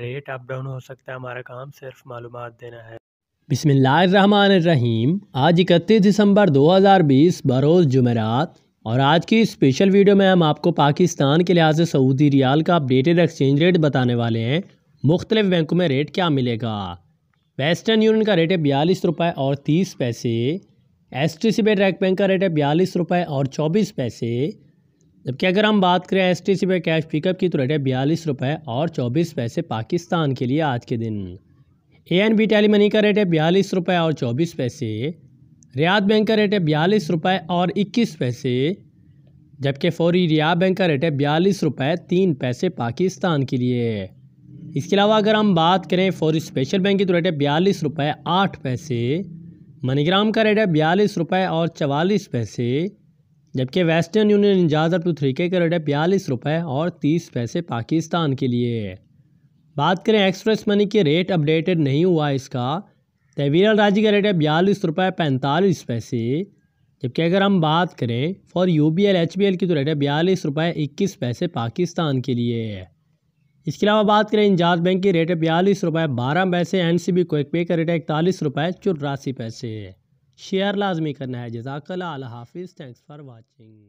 rate up down हो सकता है हमारा काम सिर्फ मालूम देना है रहीम आज इकतीस दिसंबर 2020 बरोज़ जुमेरात और आज की स्पेशल वीडियो में हम आपको पाकिस्तान के लिहाज से सऊदी रियाल का अपडेटेड एक्सचेंज रेट बताने वाले हैं मुख्तलिफ बैंकों में रेट क्या मिलेगा वेस्टर्न यूनियन का रेट है बयालीस रुपये और तीस पैसे एस टी सी पे बैंक का रेट है बयालीस रुपये और चौबीस पैसे जबकि अगर हम बात करें एस टी सी पर कैश पिकअप की तो रेट है बयालीस रुपये और चौबीस पैसे पाकिस्तान के लिए आज के दिन A N B tele money का रेट है बयालीस रुपये और चौबीस पैसे रियाद बैंक का रेट है बयालीस रुपये और इक्कीस पैसे जबकि फौरी रिया बैंक का रेट है बयालीस रुपये तीन पैसे पाकिस्तान के लिए इसके अलावा अगर हम बात करें फौरी स्पेशल बैंक की तो रेट है बयालीस रुपये आठ पैसे मनीग्राम का रेट है बयालीस रुपये और चवालीस पैसे जबकि वेस्टर्न यूनियन इजाज़त थ्री तो के रेट है बयालीस रुपये और तीस पैसे पाकिस्तान के लिए बात करें एक्सप्रेस मनी के रेट अपडेटेड नहीं हुआ इसका तहवीर राजी का रेट है बयालीस रुपये पैंतालीस पैसे जबकि अगर हम बात करें for U B L H B L की तो रेट है बयालीस रुपये इक्कीस पैसे पाकिस्तान के लिए इसके अलावा बात करें इंजाज बैंक की रेट है बयालीस रुपये बारह पैसे एन सी बी क्विक पे का रेट है इकतालीस रुपये चौरासी पैसे शेयर लाजमी करना है जजाकला हाफिज़ थैंक्स फॉर वाचिंग